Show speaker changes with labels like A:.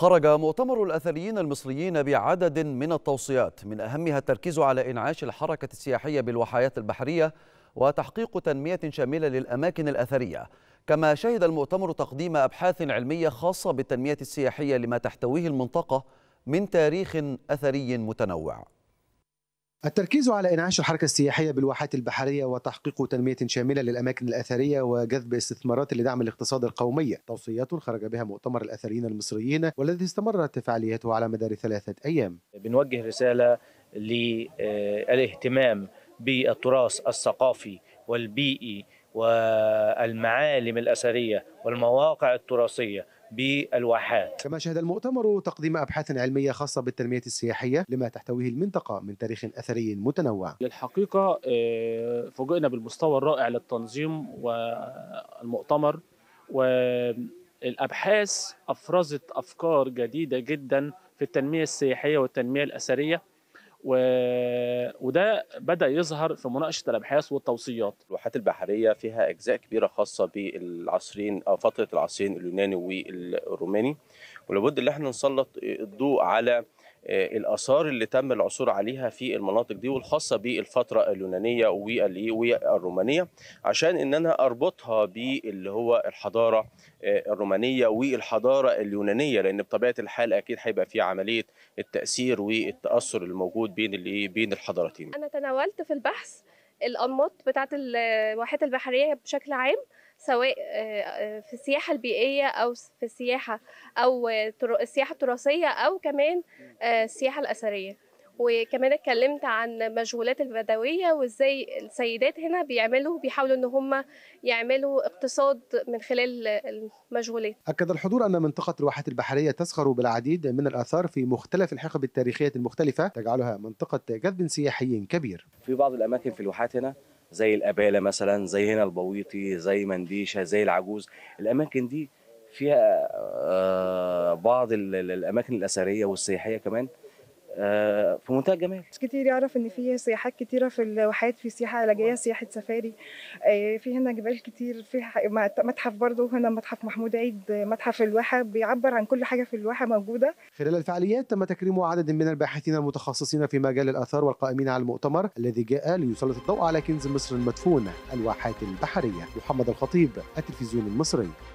A: خرج مؤتمر الأثريين المصريين بعدد من التوصيات من أهمها التركيز على إنعاش الحركة السياحية بالوحايات البحرية وتحقيق تنمية شاملة للأماكن الأثرية كما شهد المؤتمر تقديم أبحاث علمية خاصة بالتنمية السياحية لما تحتويه المنطقة من تاريخ أثري متنوع
B: التركيز على انعاش الحركه السياحيه بالواحات البحريه وتحقيق تنميه شامله للاماكن الاثريه وجذب استثمارات لدعم الاقتصاد القومي، توصيات خرج بها مؤتمر الاثريين المصريين والذي استمرت فعاليته على مدار ثلاثه ايام.
C: بنوجه رساله للاهتمام بالتراث الثقافي والبيئي والمعالم الأثرية والمواقع التراثية بالواحات كما
B: شهد المؤتمر تقديم أبحاث علمية خاصة بالتنمية السياحية لما تحتويه المنطقة من تاريخ أثري متنوع
C: للحقيقة آه، فوجئنا بالمستوى الرائع للتنظيم والمؤتمر والأبحاث أفرزت أفكار جديدة جدا في التنمية السياحية والتنمية الأثرية و... وده بدا يظهر في مناقشه الابحاث والتوصيات. الواحات البحريه فيها اجزاء
A: كبيره خاصه بالعصرين او فتره العصرين اليوناني والروماني ولابد ان احنا نسلط الضوء على آه، الاثار اللي تم العثور عليها في المناطق دي والخاصه بالفتره اليونانيه والرومانيه عشان ان انا اربطها باللي هو الحضاره آه، الرومانيه والحضاره اليونانيه لان بطبيعه الحال اكيد هيبقى في عمليه التاثير والتاثر الموجود بين بين الحضارتين. انا
D: تناولت في البحث الانماط بتاعه الواحات البحريه بشكل عام سواء آه، آه، في السياحة البيئية أو في السياحة أو السياحة التراثية أو كمان آه، السياحة الأثرية وكمان اتكلمت عن مشغولات البدوية وازاي السيدات هنا بيعملوا بيحاولوا ان هم يعملوا اقتصاد من خلال المجهولات
B: اكد الحضور ان منطقة الواحات البحرية تزخر بالعديد من الاثار في مختلف الحقب التاريخية المختلفة تجعلها منطقة جذب سياحي كبير.
A: في بعض الاماكن في الواحات هنا زي القباله مثلا زي هنا البويطي زي منديشه زي العجوز الاماكن دي فيها آه، بعض الاماكن الاثريه والسياحيه كمان آه، في منتهى الجمال
D: ناس كتير يعرف ان في سياحات كتيره في الواحات في سياحه علاجيه سياحه سفاري آه، في هنا جبال كتير في متحف برضه هنا متحف محمود عيد متحف الواحه بيعبر عن كل حاجه في الواحه موجوده
B: خلال الفعاليات تم تكريم عدد من الباحثين المتخصصين في مجال الاثار والقائمين على المؤتمر الذي جاء ليسلط الضوء على كنز مصر المدفون الواحات البحريه محمد الخطيب التلفزيون المصري